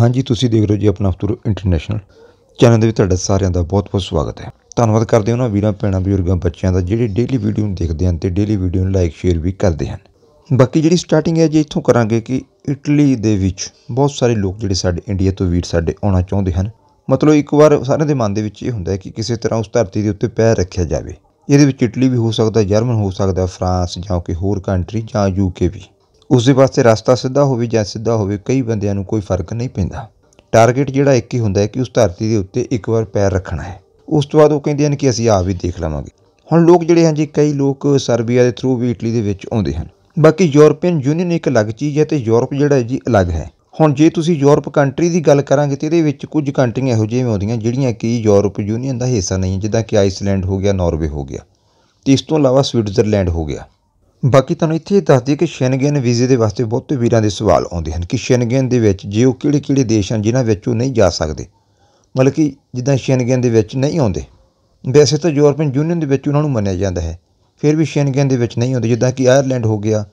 ਹਾਂਜੀ ਤੁਸੀਂ ਦੇਖ ਰਹੇ ਹੋ ਜੀ ਆਪਣਾ ਫਤੂਰ ਇੰਟਰਨੈਸ਼ਨਲ ਚੈਨਲ ਦੇ ਵਿੱਚ ਤੁਹਾਡਾ ਸਾਰਿਆਂ ਦਾ ਬਹੁਤ-ਬਹੁਤ ਸਵਾਗਤ ਹੈ ਧੰਨਵਾਦ ਕਰਦੇ ਹਾਂ ਉਹਨਾਂ ਵੀਰਾਂ ਭੈਣਾਂ ਬਜ਼ੁਰਗਾਂ ਬੱਚਿਆਂ ਦਾ ਜਿਹੜੇ ਡੇਲੀ ਵੀਡੀਓ ਨੂੰ ਦੇਖਦੇ ਹਨ ਤੇ ਡੇਲੀ ਵੀਡੀਓ ਨੂੰ ਲਾਈਕ ਸ਼ੇਅਰ ਵੀ ਕਰਦੇ ਹਨ ਬਾਕੀ ਜਿਹੜੀ ਸਟਾਰਟਿੰਗ ਹੈ ਜੀ ਇੱਥੋਂ ਕਰਾਂਗੇ ਕਿ ਇਟਲੀ ਦੇ ਵਿੱਚ ਬਹੁਤ ਸਾਰੇ ਲੋਕ ਜਿਹੜੇ ਸਾਡੇ ਇੰਡੀਆ ਤੋਂ ਵੀਰ ਸਾਡੇ ਆਉਣਾ ਚਾਹੁੰਦੇ ਹਨ ਮਤਲਬ ਇੱਕ ਵਾਰ ਸਾਰਿਆਂ ਦੇ ਮਨ ਦੇ ਵਿੱਚ ਇਹ ਹੁੰਦਾ ਹੈ ਕਿ ਕਿਸੇ ਤਰ੍ਹਾਂ ਉਸ ਧਰਤੀ ਦੇ ਉੱਤੇ ਪੈਰ ਰੱਖਿਆ ਜਾਵੇ ਇਹਦੇ ਵਿੱਚ ਇਟਲੀ ਵੀ ਹੋ ਸਕਦਾ ਜਰਮਨ ਹੋ ਸਕਦਾ ਫਰਾਂਸ ਜਾਂ ਕਿ ਹੋਰ ਕੰਟਰੀ ਜਾਂ ਯੂਕੇ ਵੀ ਉਸ ਦੇ ਵਾਸਤੇ ਰਸਤਾ ਸਿੱਧਾ ਹੋਵੇ ਜਾਂ ਸਿੱਧਾ ਹੋਵੇ ਕਈ ਬੰਦਿਆਂ ਨੂੰ ਕੋਈ ਫਰਕ ਨਹੀਂ ਪੈਂਦਾ ਟਾਰਗੇਟ ਜਿਹੜਾ ਇੱਕ ਹੀ ਹੁੰਦਾ ਹੈ ਕਿ ਉਸ ਧਰਤੀ ਦੇ ਉੱਤੇ ਇੱਕ ਵਾਰ ਪੈਰ ਰੱਖਣਾ ਹੈ ਉਸ ਤੋਂ ਬਾਅਦ ਉਹ ਕਹਿੰਦੇ ਹਨ ਕਿ ਅਸੀਂ ਆਪ ਵੀ ਦੇਖ ਲਵਾਂਗੇ ਹੁਣ ਲੋਕ ਜਿਹੜੇ ਹਨ ਜੀ ਕਈ ਲੋਕ ਸਰਬੀਆ ਦੇ ਥਰੂ ਵੀ ਇਟਲੀ ਦੇ ਵਿੱਚ ਆਉਂਦੇ ਹਨ ਬਾਕੀ ਯੂਰਪੀਅਨ ਯੂਨੀਅਨ ਇੱਕ ਅਲੱਗ ਚੀਜ਼ ਹੈ ਤੇ ਯੂਰਪ ਜਿਹੜਾ ਹੈ ਜੀ ਅਲੱਗ ਹੈ ਹੁਣ ਜੇ ਤੁਸੀਂ ਯੂਰਪ ਕੰਟਰੀ ਦੀ ਗੱਲ ਕਰਾਂਗੇ ਤੇ ਇਹਦੇ ਵਿੱਚ ਕੁਝ ਕੰਟਰੀਆਂ ਇਹੋ ਜਿਹੀਆਂ ਆਉਂਦੀਆਂ ਜਿਹੜੀਆਂ ਕਿ ਯੂਰਪ ਯੂਨੀਅਨ ਦਾ ਹਿੱਸਾ ਨਹੀਂ ਜਿੱਦਾਂ ਕਿ ਆਈਸਲੈਂਡ ਹੋ ਗਿਆ ਨਾਰਵੇ ਹੋ ਗਿਆ ਤੇ ਇਸ ਤੋਂ ਇਲਾਵਾ ਸਵਿਟਜ਼ਰਲੈਂਡ ਹੋ ਗਿਆ ਬਾਕੀ ਤੁਹਾਨੂੰ ਇੱਥੇ ਦੱਸ ਦਈਏ ਕਿ ਸ਼ੈਨਗੇਨ ਵੀਜ਼ੇ ਦੇ ਵਾਸਤੇ ਬਹੁਤੇ ਵੀਰਾਂ ਦੇ ਸਵਾਲ ਆਉਂਦੇ ਹਨ ਕਿ ਸ਼ੈਨਗੇਨ ਦੇ ਵਿੱਚ ਜੇ ਉਹ ਕਿਹੜੇ-ਕਿਹੜੇ ਦੇਸ਼ ਹਨ ਜਿਨ੍ਹਾਂ ਵਿੱਚ ਉਹ ਨਹੀਂ ਜਾ ਸਕਦੇ ਮਤਲਬ ਕਿ ਜਿੱਦਾਂ ਸ਼ੈਨਗੇਨ ਦੇ ਵਿੱਚ ਨਹੀਂ ਆਉਂਦੇ ਵੈਸੇ ਤਾਂ ਯੂਰਪੀਅਨ ਯੂਨੀਅਨ ਦੇ ਵਿੱਚ ਉਹਨਾਂ ਨੂੰ ਮੰਨਿਆ ਜਾਂਦਾ ਹੈ ਫਿਰ ਵੀ ਸ਼ੈਨਗੇਨ ਦੇ ਵਿੱਚ ਨਹੀਂ ਆਉਂਦੇ ਜਿੱਦਾਂ ਕਿ ਆਇਰਲੈਂਡ ਹੋ ਗਿਆ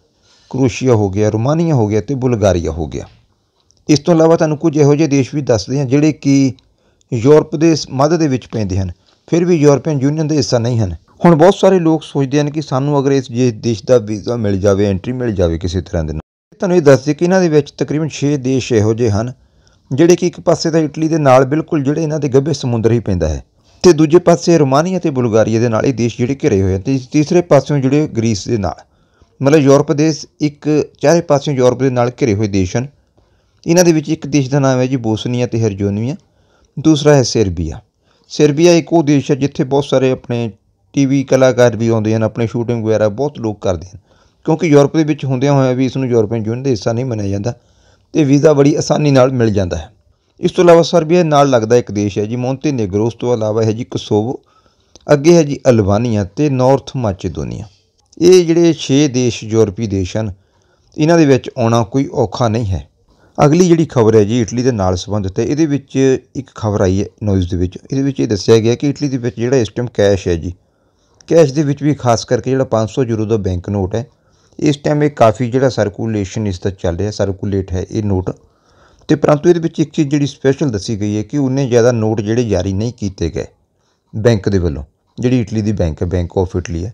ਕਰੋਸ਼ੀਆ ਹੋ ਗਿਆ ਰੋਮਾਨੀਆ ਹੋ ਗਿਆ ਤੇ ਬੁਲਗਾਰੀਆ ਹੋ ਗਿਆ ਇਸ ਤੋਂ ਇਲਾਵਾ ਤੁਹਾਨੂੰ ਕੁਝ ਇਹੋ ਜਿਹੇ ਦੇਸ਼ ਵੀ ਦੱਸਦੇ ਹਾਂ ਜਿਹੜੇ ਕਿ ਯੂਰਪ ਦੇ ਮੱਧ ਦੇ ਵਿੱਚ ਪੈਂਦੇ ਹਨ ਫਿਰ ਵੀ ਯੂਰਪੀਅਨ ਯੂਨੀਅਨ ਦੇ ਹਿੱਸਾ ਨਹੀਂ ਹਨ ਹੁਣ ਬਹੁਤ ਸਾਰੇ ਲੋਕ ਸੋਚਦੇ ਹਨ ਕਿ ਸਾਨੂੰ ਅਗਰ ਇਸ ਦੇਸ਼ ਦਾ ਵੀਜ਼ਾ ਮਿਲ ਜਾਵੇ ਐਂਟਰੀ ਮਿਲ ਜਾਵੇ ਕਿਸੇ ਤਰ੍ਹਾਂ ਦੇ ਨਾਲ ਤੁਹਾਨੂੰ ਇਹ ਦੱਸ ਦੇ ਕਿ ਇਹਨਾਂ ਦੇ ਵਿੱਚ ਤਕਰੀਬਨ 6 ਦੇਸ਼ ਇਹੋ ਜਿਹੇ ਹਨ ਜਿਹੜੇ ਕਿ ਇੱਕ ਪਾਸੇ ਤਾਂ ਇਟਲੀ ਦੇ ਨਾਲ ਬਿਲਕੁਲ ਜਿਹੜੇ ਇਹਨਾਂ ਦੇ ਗੱਭੇ ਸਮੁੰਦਰ ਹੀ ਪੈਂਦਾ ਹੈ ਤੇ ਦੂਜੇ ਪਾਸੇ ਰੋਮਾਨੀਆ ਤੇ ਬੁਲਗਾਰੀਆ ਦੇ ਨਾਲ ਇਹ ਦੇਸ਼ ਜਿਹੜੇ ਘਿਰੇ ਹੋਏ ਹਨ ਤੇ ਤੀਸਰੇ ਪਾਸਿਓਂ ਜਿਹੜੇ ਗ੍ਰੀਸ ਦੇ ਨਾਲ ਮਤਲਬ ਯੂਰਪ ਦੇ ਇੱਕ ਚਾਰੇ ਪਾਸਿਓਂ ਯੂਰਪ ਦੇ ਨਾਲ ਘਿਰੇ ਹੋਏ ਦੇਸ਼ ਹਨ ਇਹਨਾਂ ਦੇ ਵਿੱਚ ਇੱਕ ਦੇਸ਼ ਦਾ ਨਾਮ ਹੈ ਜੀ ਬੋਸਨੀਆ ਤੇ ਹਰਜੋਨੀਆ ਦੂਸਰਾ ਹੈ ਸਰਬੀਆ ਸਰਬੀਆ ਇੱਕ ਉਹ ਦੇਸ਼ ਹੈ ਜਿੱਥੇ ਬਹੁਤ ਸਾਰੇ ਆਪਣੇ ਟੀਵੀ ਕਲਾਕਾਰ ਵੀ ਆਉਂਦੇ ਹਨ ਆਪਣੇ ਸ਼ੂਟਿੰਗ ਵਗੈਰਾ ਬਹੁਤ ਲੋਕ ਕਰਦੇ ਹਨ ਕਿਉਂਕਿ ਯੂਰਪ ਦੇ ਵਿੱਚ ਹੁੰਦਿਆਂ ਹੋਇਆ ਵੀ ਇਸ ਨੂੰ ਯੂਰਪੀਅਨ ਯੂਨੀਅਨ ਦਾ ਹਿੱਸਾ ਨਹੀਂ ਮੰਨਿਆ ਜਾਂਦਾ ਤੇ ਵੀਜ਼ਾ ਬੜੀ ਆਸਾਨੀ ਨਾਲ ਮਿਲ ਜਾਂਦਾ ਹੈ ਇਸ ਤੋਂ ਇਲਾਵਾ ਸਰਬੀਆ ਨਾਲ ਲੱਗਦਾ ਇੱਕ ਦੇਸ਼ ਹੈ ਜੀ ਮੌਂਟੇਨੇਗਰੋ ਉਸ ਤੋਂ ਇਲਾਵਾ ਹੈ ਜੀ ਕੋਸੋਵੋ ਅੱਗੇ ਹੈ ਜੀ ਅਲਬਾਨੀਆ ਤੇ ਨਾਰਥ ਮੈਕੇਡੋਨੀਆ ਇਹ ਜਿਹੜੇ 6 ਦੇਸ਼ ਯੂਰਪੀ ਦੇਸ਼ ਹਨ ਇਹਨਾਂ ਦੇ ਵਿੱਚ ਆਉਣਾ ਕੋਈ ਔਖਾ ਨਹੀਂ ਹੈ ਅਗਲੀ ਜਿਹੜੀ ਖਬਰ ਹੈ ਜੀ ਇਟਲੀ ਦੇ ਨਾਲ ਸੰਬੰਧਿਤ ਹੈ ਇਹਦੇ ਵਿੱਚ ਇੱਕ ਖਬਰ ਆਈ ਹੈ ਨਿਊਜ਼ ਦੇ ਵਿੱਚ ਇਹਦੇ ਵਿੱਚ ਇਹ ਦੱਸਿਆ ਗਿਆ ਕਿ ਇਟਲੀ ਦੇ ਵਿੱਚ ਜਿਹੜਾ ਇਸ ਟਾਈਮ ਕੈਸ਼ ਹੈ ਜੀ ਕੈਸ਼ ਦੇ ਵਿੱਚ ਵੀ ਖਾਸ ਕਰਕੇ ਜਿਹੜਾ 500 ਯੂਰੋ ਦਾ ਬੈਂਕ ਨੋਟ ਹੈ ਇਸ ਟਾਈਮ ਇਹ ਕਾਫੀ ਜਿਹੜਾ ਸਰਕੂਲੇਸ਼ਨ ਇਸ ਦਾ ਚੱਲ ਰਿਹਾ ਸਰਕੂਲੇਟ ਹੈ ਇਹ ਨੋਟ ਤੇ ਪਰੰਤੂ ਇਹਦੇ ਵਿੱਚ ਇੱਕ ਚੀਜ਼ ਜਿਹੜੀ ਸਪੈਸ਼ਲ ਦੱਸੀ ਗਈ ਹੈ ਕਿ ਉਹਨੇ ਜ਼ਿਆਦਾ ਨੋਟ ਜਿਹੜੇ ਜਾਰੀ ਨਹੀਂ ਕੀਤੇ ਗਏ ਬੈਂਕ ਦੇ ਵੱਲੋਂ ਜਿਹੜੀ ਇਟਲੀ ਦੀ ਬੈਂਕ ਹੈ ਬੈਂਕ ਆਫ ਇਟਲੀ ਹੈ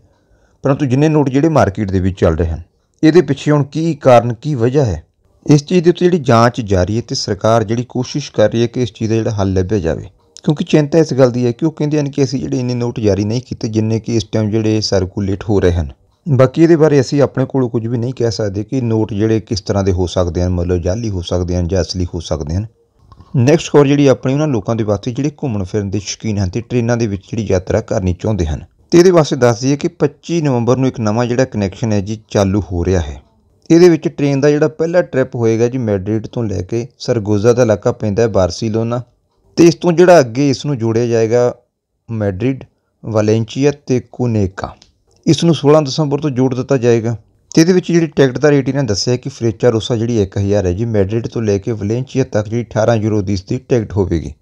ਪਰੰਤੂ ਜਿੰਨੇ ਨੋਟ ਜਿਹੜੇ ਮਾਰਕੀਟ ਦੇ ਵਿੱਚ ਚੱਲ ਰਹੇ ਹਨ ਇਹਦੇ ਪਿੱਛੇ ਹੁਣ ਕੀ ਕਾਰਨ ਕੀ ਵਜ੍ਹਾ ਹੈ ਇਸ ਚੀਜ਼ ਦੀ ਜਿਹੜੀ ਜਾਂਚ ਜਾਰੀ ਹੈ ਤੇ ਸਰਕਾਰ ਜਿਹੜੀ ਕੋਸ਼ਿਸ਼ ਕਰ ਰਹੀ ਹੈ ਕਿ ਇਸ ਚੀਜ਼ ਦਾ ਜਿਹੜਾ ਹੱਲ ਲੱਭਿਆ ਜਾਵੇ ਕਿਉਂਕਿ ਚਿੰਤਾ ਇਸ ਗੱਲ ਦੀ ਹੈ ਕਿ ਉਹ ਕਹਿੰਦੇ ਹਨ ਕਿ ਅਸੀਂ ਜਿਹੜੇ ਇੰਨੇ ਨੋਟ ਜਾਰੀ ਨਹੀਂ ਕੀਤੇ ਜਿੰਨੇ ਕਿ ਇਸ ਟਾਈਮ ਜਿਹੜੇ ਸਰਕੂਲੇਟ ਹੋ ਰਹੇ ਹਨ ਬਾਕੀ ਇਹਦੇ ਬਾਰੇ ਅਸੀਂ ਆਪਣੇ ਕੋਲ ਕੁਝ ਵੀ ਨਹੀਂ ਕਹਿ ਸਕਦੇ ਕਿ ਨੋਟ ਜਿਹੜੇ ਕਿਸ ਤਰ੍ਹਾਂ ਦੇ ਹੋ ਸਕਦੇ ਹਨ ਮਤਲਬ ਜਾਲੀ ਹੋ ਸਕਦੇ ਹਨ ਜਾਂ ਅਸਲੀ ਹੋ ਸਕਦੇ ਹਨ ਨੈਕਸਟ ਕੋਰ ਜਿਹੜੀ ਆਪਣੀ ਉਹਨਾਂ ਲੋਕਾਂ ਦੇ ਵਾਸਤੇ ਜਿਹੜੇ ਘੁੰਮਣ ਫਿਰਨ ਦੇ ਸ਼ੌਕੀਨ ਹਨ ਤੇ ਟ੍ਰੇਨਾਂ ਦੇ ਵਿੱਚ ਜਿਹੜੀ ਯਾਤਰਾ ਕਰਨੀ ਚਾਹੁੰਦੇ ਹਨ ਤੇ ਇਹਦੇ ਵਾਸਤੇ ਦੱਸ ਦਈਏ ਕਿ 25 ਨਵੰਬਰ ਨੂੰ ਇੱਕ ਨਵਾਂ ਜਿਹੜਾ ਕਨੈਕਸ਼ਨ ਹੈ ਜੀ ਚਾਲੂ ਹੋ ਰਿਹਾ ਹੈ ਇਹਦੇ ਵਿੱਚ ਟ੍ਰੇਨ ਦਾ ਜਿਹੜਾ ਪਹਿਲਾ ਟ੍ਰਿਪ ਹੋਏਗਾ ਜੀ ਮੈਡ੍ਰਿਡ ਤੋਂ ਲੈ ਕੇ ਸਰਗੋਜ਼ਾ ਦਾ ਇਲਾਕਾ ਪੈਂਦਾ ਹੈ ਬਾਰਸੀਲੋਨਾ ਤੇ ਇਸ ਤੋਂ ਜਿਹੜਾ ਅੱਗੇ ਇਸ ਨੂੰ ਜੋੜਿਆ ਜਾਏਗਾ ਮੈਡ੍ਰਿਡ ਵਾਲੈਂਸੀਆ ਤੇ ਕੁਨੇਕਾ ਇਸ ਨੂੰ 16 ਦਸੰਬਰ ਤੋਂ ਜੋੜ ਦਿੱਤਾ ਜਾਏਗਾ ਤੇ ਇਹਦੇ ਵਿੱਚ ਜਿਹੜੀ ਟਿਕਟ ਦਾ ਰੇਟ ਇਹਨਾਂ ਦੱਸਿਆ ਕਿ ਫਰੇਚਾ ਰੋਸਾ ਜਿਹੜੀ 1000 ਹੈ ਜੀ ਮੈਡ੍ਰਿਡ ਤੋਂ ਲੈ ਕੇ ਵਾਲੈਂਸੀਆ ਤੱਕ ਜਿਹੜੀ 18 ਯੂਰੋ ਦੀ ਇਸ ਦੀ ਟਿਕਟ ਹੋਵੇਗੀ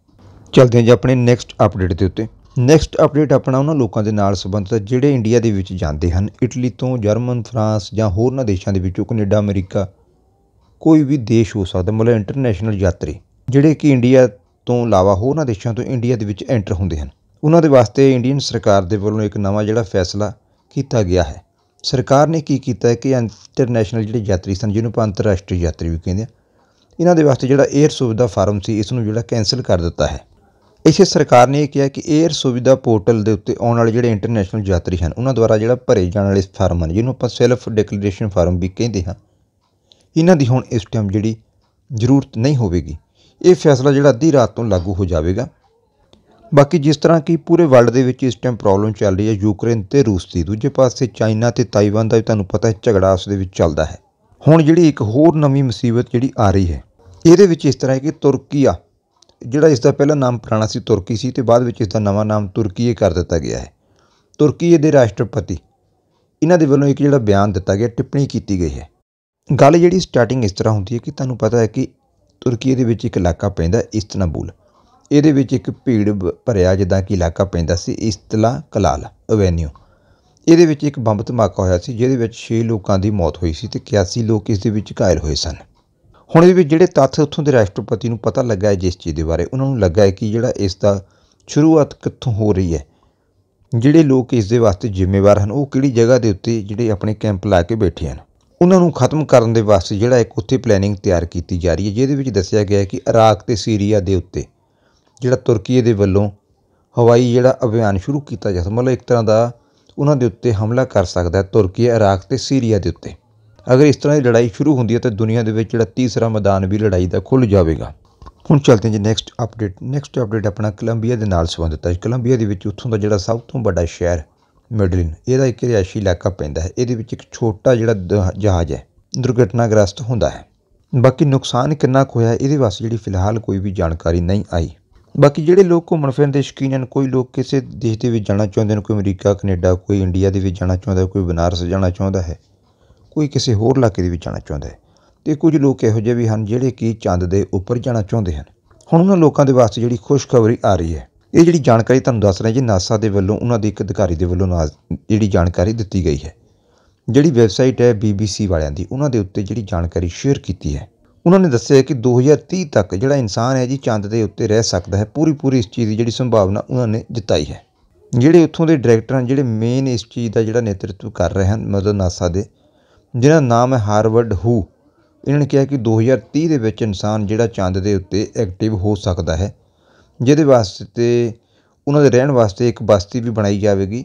ਚਲਦੇ ਹਾਂ ਜੀ ਆਪਣੇ ਨੈਕਸਟ ਅਪਡੇਟ ਦੇ ਉੱਤੇ ਨੈਕਸਟ ਅਪਡੇਟ ਆਪਣਾ ਉਹਨਾਂ ਲੋਕਾਂ ਦੇ ਨਾਲ ਸੰਬੰਧਿਤ ਜਿਹੜੇ ਇੰਡੀਆ ਦੇ ਵਿੱਚ ਜਾਂਦੇ ਹਨ ਇਟਲੀ ਤੋਂ ਜਰਮਨ ਫਰਾਂਸ ਜਾਂ ਹੋਰਨਾਂ ਦੇਸ਼ਾਂ ਦੇ ਵਿੱਚੋਂ ਕੈਨੇਡਾ ਅਮਰੀਕਾ ਕੋਈ ਵੀ ਦੇਸ਼ ਹੋ ਸਕਦਾ ਮਤਲਬ ਇੰਟਰਨੈਸ਼ਨਲ ਯਾਤਰੀ ਜਿਹੜੇ ਕਿ ਇੰਡੀਆ ਤੋਂ ਇਲਾਵਾ ਹੋਰਨਾਂ ਦੇਸ਼ਾਂ ਤੋਂ ਇੰਡੀਆ ਦੇ ਵਿੱਚ ਐਂਟਰ ਹੁੰਦੇ ਹਨ ਉਹਨਾਂ ਦੇ ਵਾਸਤੇ ਇੰਡੀਅਨ ਸਰਕਾਰ ਦੇ ਵੱਲੋਂ ਇੱਕ ਨਵਾਂ ਜਿਹੜਾ ਫੈਸਲਾ ਕੀਤਾ ਗਿਆ ਹੈ ਸਰਕਾਰ ਨੇ ਕੀ ਕੀਤਾ ਹੈ ਕਿ ਇੰਟਰਨੈਸ਼ਨਲ ਜਿਹੜੇ ਯਾਤਰੀ ਸਨ ਜਿਹਨੂੰ ਆਪਾਂ ਅੰਤਰਰਾਸ਼ਟਰੀ ਯਾਤਰੀ ਵੀ ਕਹਿੰਦੇ ਆ ਇਹਨਾਂ ਦੇ ਵਾਸਤੇ ਜਿਹੜਾ 에ਅਰ ਸੁਵਿਧਾ ਫਾਰਮ ਸੀ ਇਸ ਨੂੰ ਜਿਹੜਾ ਕੈਨਸਲ ਕਰ ਦਿੱਤਾ ਹੈ ਇਸੇ ਸਰਕਾਰ ਨੇ ਇਹ ਕਿਹਾ ਕਿ 에ਅਰ ਸੁਵਿਧਾ ਪੋਰਟਲ ਦੇ ਉੱਤੇ ਆਉਣ ਵਾਲੇ ਜਿਹੜੇ ਇੰਟਰਨੈਸ਼ਨਲ ਯਾਤਰੀ ਹਨ ਉਹਨਾਂ ਦੁਆਰਾ ਜਿਹੜਾ ਭਰੇ ਜਾਣ ਵਾਲੇ ਫਾਰਮ ਹਨ ਜਿਹਨੂੰ ਆਪਾਂ ਸੈਲਫ ਡਿਕਲੇਰੇਸ਼ਨ ਫਾਰਮ ਵੀ ਕਹਿੰਦੇ ਹਾਂ ਇਹਨਾਂ ਦੀ ਹੁਣ ਇਸ ਟਾਈਮ ਜਿਹੜੀ ਜ਼ਰੂਰਤ ਨਹੀਂ ਹੋਵੇਗੀ ਇਹ ਫੈਸਲਾ ਜਿਹੜਾ ਅੱਧੀ ਰਾਤ ਤੋਂ ਲਾਗੂ ਹੋ ਜਾਵੇਗਾ ਬਾਕੀ ਜਿਸ ਤਰ੍ਹਾਂ ਕਿ ਪੂਰੇ ਵਰਲਡ ਦੇ ਵਿੱਚ ਇਸ ਟਾਈਮ ਪ੍ਰੋਬਲਮ ਚੱਲ ਰਹੀ ਹੈ ਯੂਕਰੇਨ ਤੇ ਰੂਸ ਦੀ ਦੂਜੇ ਪਾਸੇ ਚਾਈਨਾ ਤੇ ਤਾਈਵਾਨ ਦਾ ਵੀ ਤੁਹਾਨੂੰ ਪਤਾ ਹੈ ਝਗੜਾ ਉਸ ਦੇ ਵਿੱਚ ਚੱਲਦਾ ਹੈ ਹੁਣ ਜਿਹੜੀ ਇੱਕ ਹੋਰ ਨਵੀਂ ਮੁਸੀਬਤ ਜਿਹੜੀ ਆ ਰਹੀ ਹੈ ਇਹਦੇ ਵਿੱਚ ਇਸ ਤਰ੍ਹਾਂ ਹੈ ਕਿ ਤੁਰਕੀਆ ਜਿਹੜਾ ਇਸ ਦਾ ਪਹਿਲਾ ਨਾਮ ਪੁਰਾਣਾ ਸੀ ਤੁਰਕੀ ਸੀ ਤੇ ਬਾਅਦ ਵਿੱਚ ਇਸ ਦਾ ਨਵਾਂ ਨਾਮ ਤੁਰਕੀਏ ਕਰ ਦਿੱਤਾ ਗਿਆ ਹੈ ਤੁਰਕੀਏ ਦੇ ਰਾਸ਼ਟਰਪਤੀ ਇਹਨਾਂ ਦੇ ਵੱਲੋਂ ਇੱਕ ਜਿਹੜਾ ਬਿਆਨ ਦਿੱਤਾ ਗਿਆ ਟਿੱਪਣੀ ਕੀਤੀ ਗਈ ਹੈ ਗੱਲ ਜਿਹੜੀ ਸਟਾਰਟਿੰਗ ਇਸ ਤਰ੍ਹਾਂ ਹੁੰਦੀ ਹੈ ਕਿ ਤੁਹਾਨੂੰ ਪਤਾ ਹੈ ਕਿ ਤੁਰਕੀਏ ਦੇ ਵਿੱਚ ਇੱਕ ਇਲਾਕਾ ਪੈਂਦਾ ਇਸਤਨਬੂਲ ਇਹਦੇ ਵਿੱਚ ਇੱਕ ਭੀੜ ਭਰਿਆ ਜਿੱਦਾਂ ਕਿ ਇਲਾਕਾ ਪੈਂਦਾ ਸੀ ਇਸਤਲਾ ਕਲਾਲ ਅਵੈਨਿਊ ਇਹਦੇ ਵਿੱਚ ਇੱਕ ਬੰਬ ਧਮਾਕਾ ਹੋਇਆ ਸੀ ਜਿਹਦੇ ਵਿੱਚ 6 ਲੋਕਾਂ ਦੀ ਮੌਤ ਹੋਈ ਸੀ ਤੇ 81 ਲੋਕ ਇਸ ਦੇ ਵਿੱਚ ਘਾਇਲ ਹੋਏ ਸਨ ਹੁਣ ਇਹ ਵੀ ਜਿਹੜੇ ਤੱਥ ਉੱਥੋਂ ਦੇ ਰਾਸ਼ਟਰਪਤੀ ਨੂੰ ਪਤਾ ਲੱਗਾ ਹੈ ਜਿਸ ਚੀਜ਼ ਦੇ ਬਾਰੇ ਉਹਨਾਂ ਨੂੰ ਲੱਗਾ ਹੈ ਕਿ ਜਿਹੜਾ ਇਸ ਦਾ ਸ਼ੁਰੂਆਤ ਕਿੱਥੋਂ ਹੋ ਰਹੀ ਹੈ ਜਿਹੜੇ ਲੋਕ ਇਸ ਦੇ ਵਾਸਤੇ ਜ਼ਿੰਮੇਵਾਰ ਹਨ ਉਹ ਕਿਹੜੀ ਜਗ੍ਹਾ ਦੇ ਉੱਤੇ ਜਿਹੜੇ ਆਪਣੇ ਕੈਂਪ ਲਾ ਕੇ ਬੈਠੇ ਹਨ ਉਹਨਾਂ ਨੂੰ ਖਤਮ ਕਰਨ ਦੇ ਵਾਸਤੇ ਜਿਹੜਾ ਇੱਕ ਉੱਥੇ ਪਲੈਨਿੰਗ ਤਿਆਰ ਕੀਤੀ ਜਾ ਰਹੀ ਹੈ ਜਿਹਦੇ ਵਿੱਚ ਦੱਸਿਆ ਗਿਆ ਹੈ ਕਿ ਇਰਾਕ ਤੇ ਸੀਰੀਆ ਦੇ ਉੱਤੇ ਜਿਹੜਾ ਤੁਰਕੀ ਦੇ ਵੱਲੋਂ ਹਵਾਈ ਜਿਹੜਾ ਅਭਿਆਨ ਸ਼ੁਰੂ ਕੀਤਾ ਜਾ ਸਕਦਾ ਮਤਲਬ ਇੱਕ ਤਰ੍ਹਾਂ ਦਾ ਉਹਨਾਂ ਦੇ ਉੱਤੇ ਹਮਲਾ ਕਰ ਸਕਦਾ ਹੈ ਤੁਰਕੀ ਇਰਾਕ ਤੇ ਸੀਰੀਆ ਦੇ ਉੱਤੇ ਅਗਰ ਇਸ ਤਰ੍ਹਾਂ ਦੀ ਲੜਾਈ ਸ਼ੁਰੂ ਹੁੰਦੀ ਹੈ ਤਾਂ ਦੁਨੀਆ ਦੇ ਵਿੱਚ ਜਿਹੜਾ ਤੀਸਰਾ ਮੈਦਾਨ ਵੀ ਲੜਾਈ ਦਾ ਖੁੱਲ ਜਾਵੇਗਾ ਹੁਣ ਚਲਦੇ ਹਾਂ ਜੀ ਨੈਕਸਟ ਅਪਡੇਟ ਨੈਕਸਟ ਅਪਡੇਟ ਆਪਣਾ ਕੋਲੰਬੀਆ ਦੇ ਨਾਲ ਸੰਬੰਧਿਤ ਹੈ ਕੋਲੰਬੀਆ ਦੇ ਵਿੱਚ ਉੱਥੋਂ ਦਾ ਜਿਹੜਾ ਸਭ ਤੋਂ ਵੱਡਾ ਸ਼ਹਿਰ ਮੈਡਲਿਨ ਇਹਦਾ ਇੱਕ ਰਿਆਸ਼ੀ ਇਲਾਕਾ ਪੈਂਦਾ ਹੈ ਇਹਦੇ ਵਿੱਚ ਇੱਕ ਛੋਟਾ ਜਿਹੜਾ ਜਹਾਜ਼ ਹੈ ਦੁਰਘਟਨਾਗ੍ਰਸਤ ਹੁੰਦਾ ਹੈ ਬਾਕੀ ਨੁਕਸਾਨ ਕਿੰਨਾ ਕੁ ਹੋਇਆ ਇਹਦੇ ਵਾਸਤੇ ਜਿਹੜੀ ਫਿਲਹਾਲ ਕੋਈ ਵੀ ਜਾਣਕਾਰੀ ਨਹੀਂ ਆਈ ਬਾਕੀ ਜਿਹੜੇ ਲੋਕ ਘੁੰਮਣ ਫਿਰਨ ਦੇ ਸ਼ੌਕੀਨ ਹਨ ਕੋਈ ਲੋਕ ਕਿਸੇ ਦੇਸ਼ ਦੇ ਵਿੱਚ ਜਾਣਾ ਚਾਹੁੰਦੇ ਨੇ ਕੋਈ ਅਮਰੀਕਾ ਕੈਨੇਡਾ ਕੋਈ ਇੰਡੀਆ ਦੇ ਵਿੱਚ ਜਾਣਾ ਚਾਹੁੰਦਾ ਕੋਈ ਬਨਾਰਸ ਜਾਣਾ ਚਾਹੁੰਦਾ ਹੈ ਕੋਈ ਕਿਸੇ ਹੋਰ ਇਲਾਕੇ ਦੇ ਵਿੱਚ ਜਾਣਾ ਚਾਹੁੰਦਾ ਹੈ ਤੇ ਕੁਝ ਲੋਕ ਇਹੋ ਜਿਹੇ ਵੀ ਹਨ ਜਿਹੜੇ ਕਿ ਚੰਦ ਦੇ ਉੱਪਰ ਜਾਣਾ ਚਾਹੁੰਦੇ ਹਨ ਹੁਣ ਉਹਨਾਂ ਲੋਕਾਂ ਦੇ ਵਾਸਤੇ ਜਿਹੜੀ ਖੁਸ਼ਖਬਰੀ ਆ ਰਹੀ ਹੈ ਇਹ ਜਿਹੜੀ ਜਾਣਕਾਰੀ ਤੁਹਾਨੂੰ ਦੱਸ ਰਿਹਾ ਜੀ ਨਾਸਾ ਦੇ ਵੱਲੋਂ ਉਹਨਾਂ ਦੇ ਇੱਕ ਅਧਿਕਾਰੀ ਦੇ ਵੱਲੋਂ ਜਿਹੜੀ ਜਾਣਕਾਰੀ ਦਿੱਤੀ ਗਈ ਹੈ ਜਿਹੜੀ ਵੈਬਸਾਈਟ ਹੈ BBC ਵਾਲਿਆਂ ਦੀ ਉਹਨਾਂ ਦੇ ਉੱਤੇ ਜਿਹੜੀ ਜਾਣਕਾਰੀ ਸ਼ੇਅਰ ਕੀਤੀ ਹੈ ਉਹਨਾਂ ਨੇ ਦੱਸਿਆ ਕਿ 2030 ਤੱਕ ਜਿਹੜਾ ਇਨਸਾਨ ਹੈ ਜੀ ਚੰਦ ਦੇ ਉੱਤੇ ਰਹਿ ਸਕਦਾ ਹੈ ਪੂਰੀ ਪੂਰੀ ਇਸ ਚੀਜ਼ ਦੀ ਜਿਹੜੀ ਸੰਭਾਵਨਾ ਉਹਨਾਂ ਨੇ ਜਿਤਾਈ ਹੈ ਜਿਹੜੇ ਉੱਥੋਂ ਦੇ ਡਾਇਰੈਕਟਰ ਹਨ ਜਿਹੜੇ ਮੇਨ ਇਸ ਚੀਜ਼ ਦਾ ਜਿਹੜਾ ਨੇਤਰਤਵ ਕਰ ਰਹੇ ਹਨ ਮਤਲਬ ਨਾਸਾ ਦੇ ਜਿਹਨਾਂ ਦਾ ਨਾਮ ਹੈ ਹਾਰਵਰਡ ਹੂ ਇਹਨਾਂ ਨੇ ਕਿਹਾ ਕਿ 2030 ਦੇ ਵਿੱਚ ਇਨਸਾਨ ਜਿਹੜਾ ਚੰਦ ਦੇ ਉੱਤੇ ਐਕਟਿਵ ਹੋ ਸਕਦਾ ਹੈ ਜਿਹਦੇ ਵਾਸਤੇ ਉਹਨਾਂ ਦੇ ਰਹਿਣ ਵਾਸਤੇ ਇੱਕ ਬਸਤੀ ਵੀ ਬਣਾਈ ਜਾਵੇਗੀ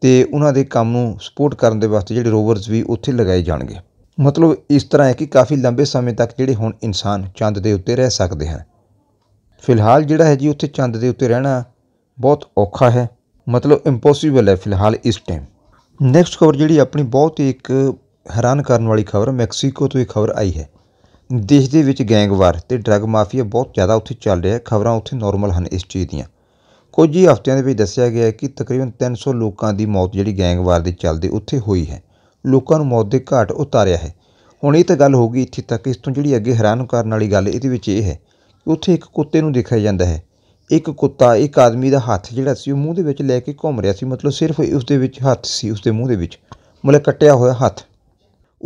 ਤੇ ਉਹਨਾਂ ਦੇ ਕੰਮ ਨੂੰ ਸਪੋਰਟ ਕਰਨ ਦੇ ਵਾਸਤੇ ਜਿਹੜੇ ਰੋਵਰਸ ਵੀ ਉੱਥੇ ਲਗਾਏ ਜਾਣਗੇ ਮਤਲਬ ਇਸ ਤਰ੍ਹਾਂ ਹੈ ਕਿ ਕਾਫੀ ਲੰਬੇ ਸਮੇਂ ਤੱਕ ਜਿਹੜੇ ਹੁਣ ਇਨਸਾਨ ਚੰਦ ਦੇ ਉੱਤੇ ਰਹਿ ਸਕਦੇ ਹਨ ਫਿਲਹਾਲ ਜਿਹੜਾ ਹੈ ਜੀ ਉੱਥੇ ਚੰਦ ਦੇ ਉੱਤੇ ਰਹਿਣਾ ਬਹੁਤ ਔਖਾ ਹੈ ਮਤਲਬ ਇੰਪੋਸੀਬਲ ਹੈ ਫਿਲਹਾਲ ਇਸ ਟਾਈਮ ਨੈਕਸਟ ਖਬਰ ਜਿਹੜੀ ਆਪਣੀ ਬਹੁਤ ਹੀ ਇੱਕ ਹੈਰਾਨ ਕਰਨ ਵਾਲੀ ਖਬਰ ਮੈਕਸੀਕੋ ਤੋਂ ਇਹ ਖਬਰ ਆਈ ਹੈ ਦੇਸ਼ ਦੇ ਵਿੱਚ ਗੈਂਗਵਾਰ ਤੇ ਡਰੱਗ ਮਾਫੀਆ ਬਹੁਤ ਜ਼ਿਆਦਾ ਉੱਥੇ ਚੱਲ ਰਿਹਾ ਹੈ ਖਬਰਾਂ ਉੱਥੇ ਨਾਰਮਲ ਹਨ ਇਸ ਚੀਜ਼ ਦੀਆਂ ਕੁਝ ਹੀ ਹਫ਼ਤਿਆਂ ਦੇ ਵਿੱਚ ਦੱਸਿਆ ਗਿਆ ਹੈ ਕਿ ਤਕਰੀਬਨ 300 ਲੋਕਾਂ ਦੀ ਮੌਤ ਜਿਹੜੀ ਗੈਂਗਵਾਰ ਦੇ ਚੱਲਦੇ ਉੱਥੇ ਹੋਈ ਹੈ ਲੋਕਾਂ ਨੂੰ ਮੌਤ ਦੇ ਘਾਟ ਉਤਾਰਿਆ ਹੈ ਹੁਣ ਇਹ ਤਾਂ ਗੱਲ ਹੋ ਗਈ ਇੱਥੇ ਤੱਕ ਇਸ ਤੋਂ ਜਿਹੜੀ ਅੱਗੇ ਹੈਰਾਨ ਕਰਨ ਵਾਲੀ ਗੱਲ ਇਹਦੇ ਵਿੱਚ ਇਹ ਹੈ ਕਿ ਉੱਥੇ ਇੱਕ ਕੁੱਤੇ ਨੂੰ ਦੇਖਿਆ ਜਾਂਦਾ ਹੈ ਇੱਕ ਕੁੱਤਾ ਇੱਕ ਆਦਮੀ ਦਾ ਹੱਥ ਜਿਹੜਾ ਸੀ ਉਹ ਮੂੰਹ ਦੇ ਵਿੱਚ ਲੈ ਕੇ ਘੁੰਮ ਰਿਹਾ ਸੀ ਮਤਲਬ ਸਿਰਫ ਉਸ ਦੇ ਵਿੱਚ ਹੱਥ ਸੀ ਉਸ ਦੇ ਮੂੰਹ ਦੇ ਵਿੱਚ ਮਤਲਬ ਕੱਟਿਆ ਹੋਇਆ ਹੱਥ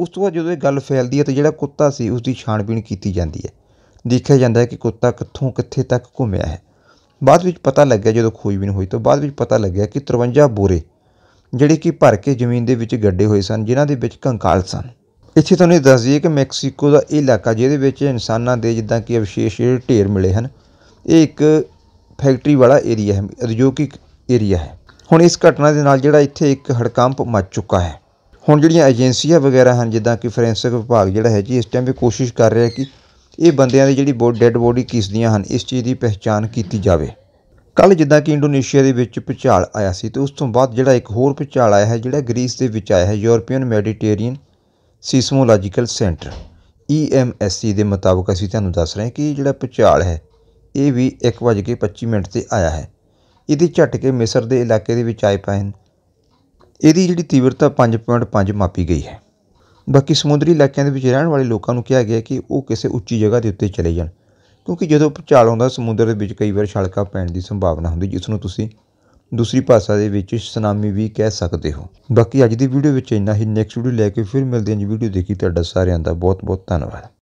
ਉਸ ਤੋਂ ਬਾਅਦ ਜਦੋਂ ਇਹ ਗੱਲ ਫੈਲਦੀ ਹੈ ਤਾਂ ਜਿਹੜਾ ਕੁੱਤਾ ਸੀ ਉਸ ਦੀ ਛਾਣਬੀਣ ਕੀਤੀ ਜਾਂਦੀ ਹੈ ਦੇਖਿਆ ਜਾਂਦਾ ਹੈ ਕਿ ਕੁੱਤਾ ਕਿੱਥੋਂ ਕਿੱਥੇ ਤੱਕ ਘੁੰਮਿਆ ਹੈ ਬਾਅਦ ਵਿੱਚ ਪਤਾ ਲੱਗਿਆ ਜਦੋਂ ਖੋਜਬੀਨ ਹੋਈ ਤਾਂ ਬਾਅਦ ਵਿੱਚ ਪਤਾ ਲੱਗਿਆ ਕਿ 53 ਬੋਰੇ ਜਿਹੜੇ ਕਿ ਭਰ ਕੇ ਜ਼ਮੀਨ ਦੇ ਵਿੱਚ ਗੱਡੇ ਹੋਏ ਸਨ ਜਿਨ੍ਹਾਂ ਦੇ ਵਿੱਚ ਕੰਕਾਲ ਸਨ ਇੱਥੇ ਤੁਹਾਨੂੰ ਇਹ ਦੱਸ ਦਈਏ ਕਿ ਮੈਕਸੀਕੋ ਦਾ ਇਹ ਇਲਾਕਾ ਜਿਹਦੇ ਵਿੱਚ ਇਨਸਾਨਾਂ ਦੇ ਜਿੱਦਾਂ ਕਿ ਅਵਸ਼ੇਸ਼ ਜਿਹੜੇ ਢੇਰ ਮਿਲੇ ਹਨ ਇਹ ਇੱਕ ਫੈਕਟਰੀ ਵਾਲਾ ਏਰੀਆ ਹੈ ਉਦਯੋਗਿਕ ਏਰੀਆ ਹੈ ਹੁਣ ਇਸ ਘਟਨਾ ਦੇ ਨਾਲ ਜਿਹੜਾ ਇੱਥੇ ਇੱਕ ਹੜਕੰਪ ਮਚ ਚੁੱਕਾ ਹੈ ਹੁਣ ਜਿਹੜੀਆਂ ਏਜੰਸੀਆਂ ਵਗੈਰਾ ਹਨ ਜਿੱਦਾਂ ਕਿ ਫੋਰੈਂਸਿਕ ਵਿਭਾਗ ਜਿਹੜਾ ਹੈ ਜੀ ਇਸ ਟਾਈਮ ਵੀ ਕੋਸ਼ਿਸ਼ ਕਰ ਰਿਹਾ ਕਿ ਇਹ ਬੰਦਿਆਂ ਦੀ ਜਿਹੜੀ ਡੈੱਡ ਬੋਡੀ ਕਿਸ ਦੀਆਂ ਹਨ ਇਸ ਚੀਜ਼ ਦੀ ਪਛਾਣ ਕੀਤੀ ਜਾਵੇ ਕੱਲ ਜਿੱਦਾਂ ਕਿ ਇੰਡੋਨੇਸ਼ੀਆ ਦੇ ਵਿੱਚ ਭੁਚਾਲ ਆਇਆ ਸੀ ਤੇ ਉਸ ਤੋਂ ਬਾਅਦ ਜਿਹੜਾ ਇੱਕ ਹੋਰ ਭੁਚਾਲ ਆਇਆ ਹੈ ਜਿਹੜਾ ਗ੍ਰੀਸ ਦੇ ਵਿੱਚ ਆਇਆ ਹੈ European Mediterranean Seismological Centre EMSC ਦੇ ਮੁਤਾਬਕ ਅਸੀਂ ਤੁਹਾਨੂੰ ਦੱਸ ਰਹੇ ਹਾਂ ਕਿ ਜਿਹੜਾ ਭੁਚਾਲ ਹੈ ਇਹ ਵੀ 1:25 ਮਿੰਟ ਤੇ ਆਇਆ ਹੈ ਇਹਦੀ ਝਟਕੇ ਮਿਸਰ ਦੇ ਇਲਾਕੇ ਦੇ ਵਿੱਚ ਆਏ ਪਏ ਹਨ ਇਹਦੀ ਜਿਹੜੀ ਤੀਵਰਤਾ 5.5 ਮਾਪੀ ਗਈ ਹੈ ਬਾਕੀ ਸਮੁੰਦਰੀ ਇਲਾਕਿਆਂ ਦੇ ਵਿੱਚ ਰਹਿਣ ਵਾਲੇ ਲੋਕਾਂ ਨੂੰ ਕਿਹਾ ਗਿਆ ਕਿ ਉਹ ਕਿਸੇ ਉੱਚੀ ਜਗ੍ਹਾ ਦੇ ਉੱਤੇ ਚਲੇ ਜਾਣ ਕਿਉਂਕਿ ਜਦੋਂ ਭੂਚਾਲ ਆਉਂਦਾ ਸਮੁੰਦਰ ਦੇ ਵਿੱਚ ਕਈ ਵਾਰ ਛਲਕਾ ਪੈਣ ਦੀ ਸੰਭਾਵਨਾ ਹੁੰਦੀ ਜਿਸ ਨੂੰ ਤੁਸੀਂ ਦੂਸਰੀ ਭਾਸ਼ਾ ਦੇ ਵਿੱਚ ਸੁਨਾਮੀ ਵੀ ਕਹਿ ਸਕਦੇ ਹੋ ਬਾਕੀ ਅੱਜ ਦੀ ਵੀਡੀਓ ਵਿੱਚ ਇੰਨਾ ਹੀ ਨੈਕਸਟ ਵੀਡੀਓ ਲੈ ਕੇ ਫਿਰ ਮਿਲਦੇ ਹਾਂ ਜੀ ਵੀਡੀਓ ਦੇਖੀ ਤੁਹਾਡਾ ਸਾਰਿਆਂ ਦਾ ਬਹੁਤ ਬਹੁਤ ਧੰਨਵਾਦ